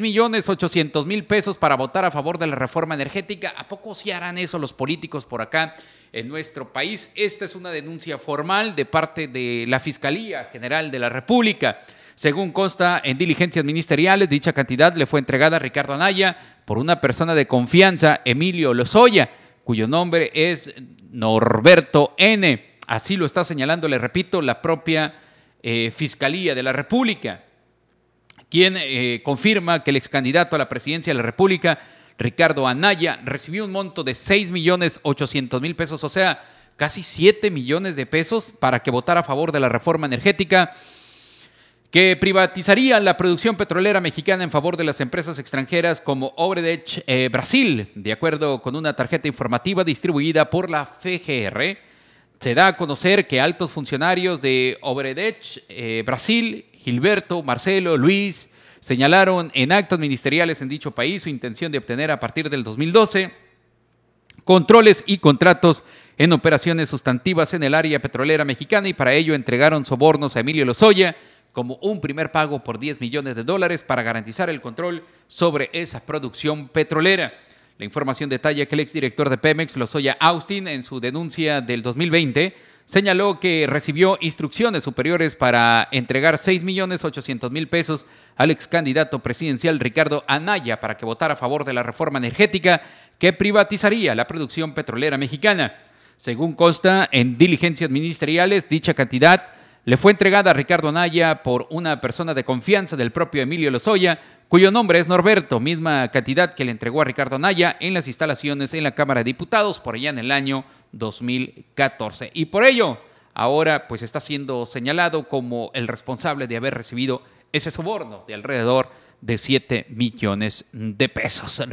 millones ochocientos mil pesos para votar a favor de la reforma energética. ¿A poco si harán eso los políticos por acá en nuestro país? Esta es una denuncia formal de parte de la Fiscalía General de la República. Según consta en diligencias ministeriales, dicha cantidad le fue entregada a Ricardo Anaya por una persona de confianza, Emilio Lozoya, cuyo nombre es Norberto N. Así lo está señalando, le repito, la propia eh, Fiscalía de la República quien eh, confirma que el ex candidato a la presidencia de la República, Ricardo Anaya, recibió un monto de 6.800.000 millones 800 mil pesos, o sea, casi 7 millones de pesos para que votara a favor de la reforma energética que privatizaría la producción petrolera mexicana en favor de las empresas extranjeras como Obredech eh, Brasil, de acuerdo con una tarjeta informativa distribuida por la FGR se da a conocer que altos funcionarios de Obredech, eh, Brasil, Gilberto, Marcelo, Luis, señalaron en actos ministeriales en dicho país su intención de obtener a partir del 2012 controles y contratos en operaciones sustantivas en el área petrolera mexicana y para ello entregaron sobornos a Emilio Lozoya como un primer pago por 10 millones de dólares para garantizar el control sobre esa producción petrolera. La información detalla que el exdirector de Pemex, Lozoya Austin, en su denuncia del 2020, señaló que recibió instrucciones superiores para entregar 6.800.000 pesos al ex candidato presidencial Ricardo Anaya para que votara a favor de la reforma energética que privatizaría la producción petrolera mexicana. Según consta en diligencias ministeriales, dicha cantidad le fue entregada a Ricardo Anaya por una persona de confianza del propio Emilio Lozoya, cuyo nombre es Norberto, misma cantidad que le entregó a Ricardo Naya en las instalaciones en la Cámara de Diputados por allá en el año 2014. Y por ello, ahora pues está siendo señalado como el responsable de haber recibido ese soborno de alrededor de 7 millones de pesos.